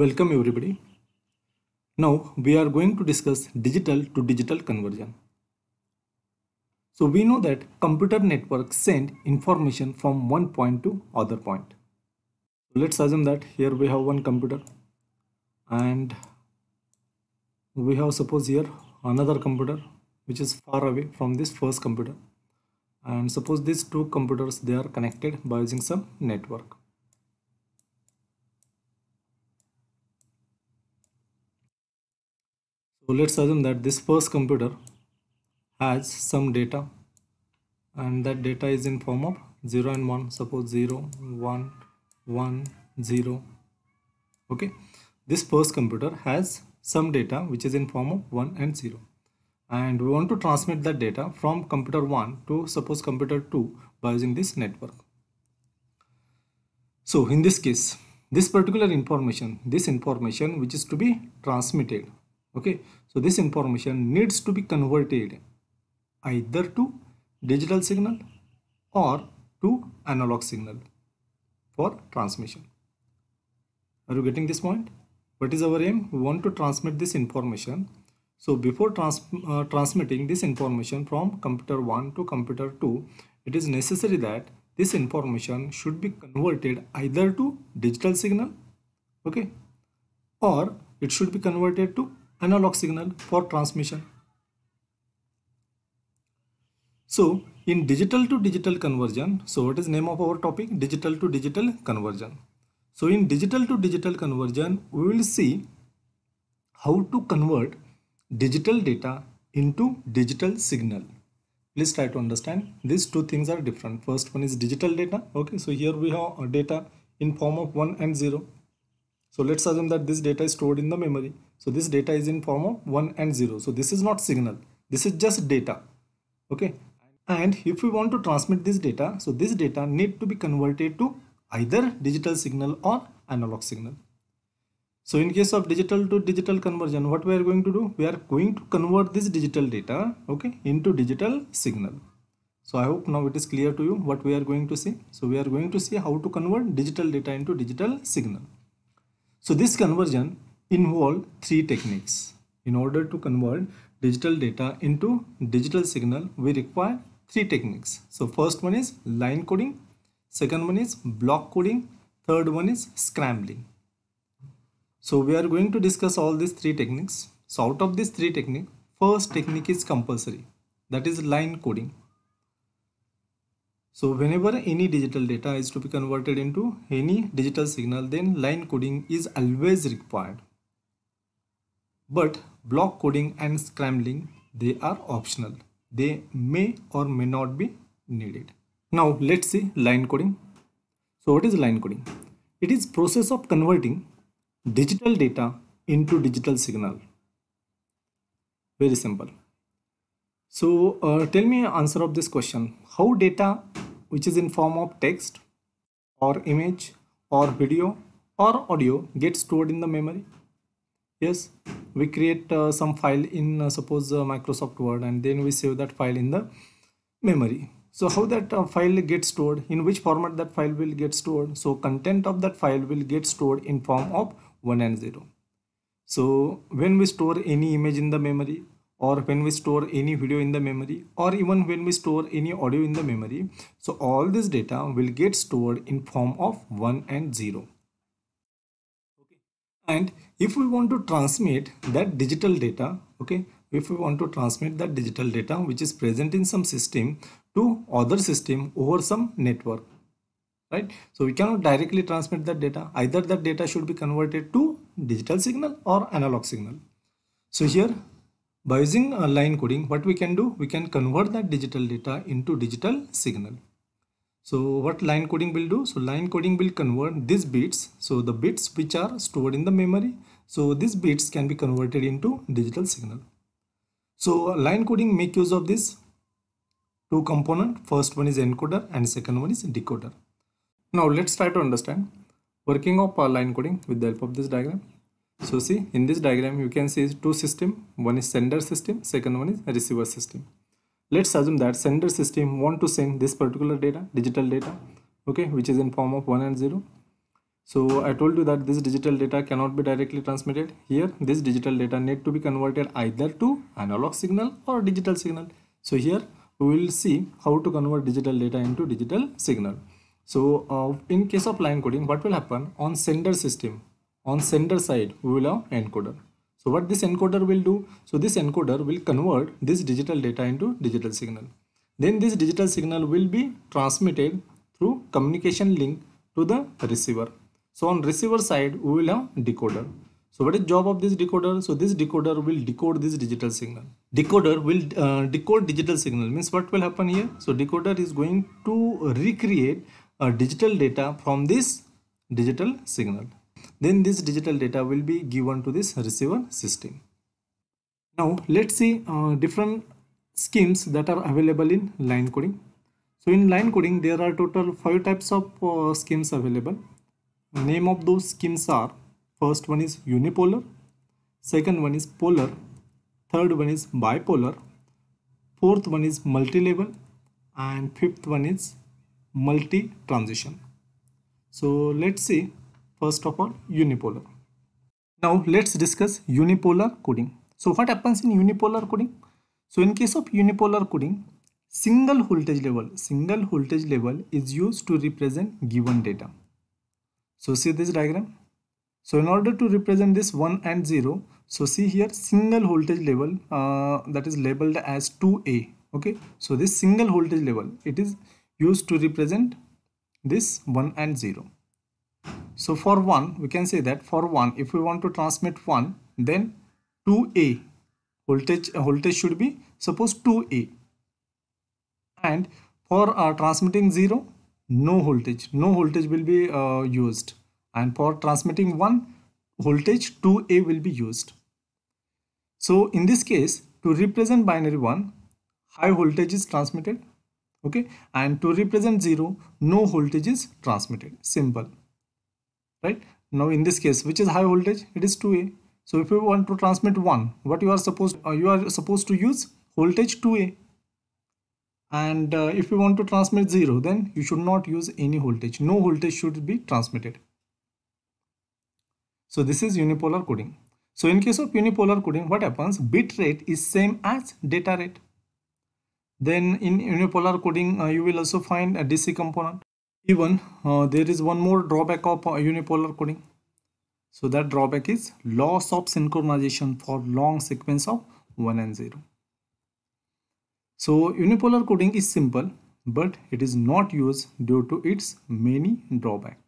Welcome everybody. Now we are going to discuss digital to digital conversion. So we know that computer networks send information from one point to other point. Let's assume that here we have one computer and we have suppose here another computer which is far away from this first computer and suppose these two computers they are connected by using some network So let's assume that this first computer has some data and that data is in form of 0 and 1 suppose 0 1 1 0 okay this first computer has some data which is in form of 1 and 0 and we want to transmit that data from computer 1 to suppose computer 2 by using this network so in this case this particular information this information which is to be transmitted okay so this information needs to be converted either to digital signal or to analog signal for transmission are you getting this point what is our aim we want to transmit this information so before trans uh, transmitting this information from computer 1 to computer 2 it is necessary that this information should be converted either to digital signal okay or it should be converted to analog signal for transmission. So in digital to digital conversion, so what is name of our topic? Digital to digital conversion. So in digital to digital conversion, we will see how to convert digital data into digital signal. Please try to understand these two things are different. First one is digital data. Okay, so here we have data in form of 1 and 0 so let's assume that this data is stored in the memory. So this data is in form of 1 and 0. So this is not signal. This is just data. Okay. And if we want to transmit this data, so this data need to be converted to either digital signal or analog signal. So in case of digital to digital conversion, what we are going to do? We are going to convert this digital data, okay, into digital signal. So I hope now it is clear to you what we are going to see. So we are going to see how to convert digital data into digital signal. So this conversion involved three techniques. In order to convert digital data into digital signal, we require three techniques. So first one is line coding, second one is block coding, third one is scrambling. So we are going to discuss all these three techniques. So out of these three techniques, first technique is compulsory, that is line coding. So whenever any digital data is to be converted into any digital signal then line coding is always required. But block coding and scrambling they are optional. They may or may not be needed. Now let's see line coding. So what is line coding? It is process of converting digital data into digital signal. Very simple. So uh, tell me answer of this question. How data which is in form of text or image or video or audio gets stored in the memory? Yes, we create uh, some file in uh, suppose uh, Microsoft Word and then we save that file in the memory. So how that uh, file gets stored, in which format that file will get stored. So content of that file will get stored in form of 1 and 0. So when we store any image in the memory, or when we store any video in the memory or even when we store any audio in the memory. So all this data will get stored in form of 1 and 0. Okay. And if we want to transmit that digital data, okay, if we want to transmit that digital data which is present in some system to other system over some network, right? So we cannot directly transmit that data. Either that data should be converted to digital signal or analog signal. So here by using a line coding, what we can do? We can convert that digital data into digital signal. So what line coding will do? So line coding will convert these bits. So the bits which are stored in the memory. So these bits can be converted into digital signal. So line coding make use of this two component. First one is encoder and second one is decoder. Now let's try to understand working of line coding with the help of this diagram. So see in this diagram you can see two system one is sender system second one is receiver system. Let's assume that sender system want to send this particular data digital data okay which is in form of 1 and 0. So I told you that this digital data cannot be directly transmitted here this digital data need to be converted either to analog signal or digital signal. So here we will see how to convert digital data into digital signal. So uh, in case of line coding, what will happen on sender system? on sender side we will have encoder so what this encoder will do so this encoder will convert this digital data into digital signal then this digital signal will be transmitted through communication link to the receiver so on receiver side we will have decoder so what is job of this decoder? So this decoder will decode this digital signal. Decoder will uh, decode digital signal means what will happen here? So decoder is going to recreate a uh, digital data from this digital signal then this digital data will be given to this receiver system now let's see uh, different schemes that are available in line coding so in line coding there are total five types of uh, schemes available name of those schemes are first one is unipolar second one is polar third one is bipolar fourth one is multi-level and fifth one is multi-transition so let's see First of all, unipolar. Now let's discuss unipolar coding. So what happens in unipolar coding? So in case of unipolar coding, single voltage level, single voltage level is used to represent given data. So see this diagram. So in order to represent this 1 and 0, so see here single voltage level uh, that is labeled as 2A. Okay. So this single voltage level, it is used to represent this 1 and 0. So for 1, we can say that for 1, if we want to transmit 1, then 2A voltage, uh, voltage should be suppose 2A. And for uh, transmitting 0, no voltage, no voltage will be uh, used. And for transmitting 1, voltage 2A will be used. So in this case, to represent binary 1, high voltage is transmitted. Okay. And to represent 0, no voltage is transmitted. Simple right now in this case which is high voltage it is 2a so if you want to transmit 1 what you are supposed uh, you are supposed to use voltage 2a and uh, if you want to transmit 0 then you should not use any voltage no voltage should be transmitted so this is unipolar coding so in case of unipolar coding what happens bit rate is same as data rate then in unipolar coding uh, you will also find a dc component even uh, there is one more drawback of uh, unipolar coding so that drawback is loss of synchronization for long sequence of 1 and 0 so unipolar coding is simple but it is not used due to its many drawback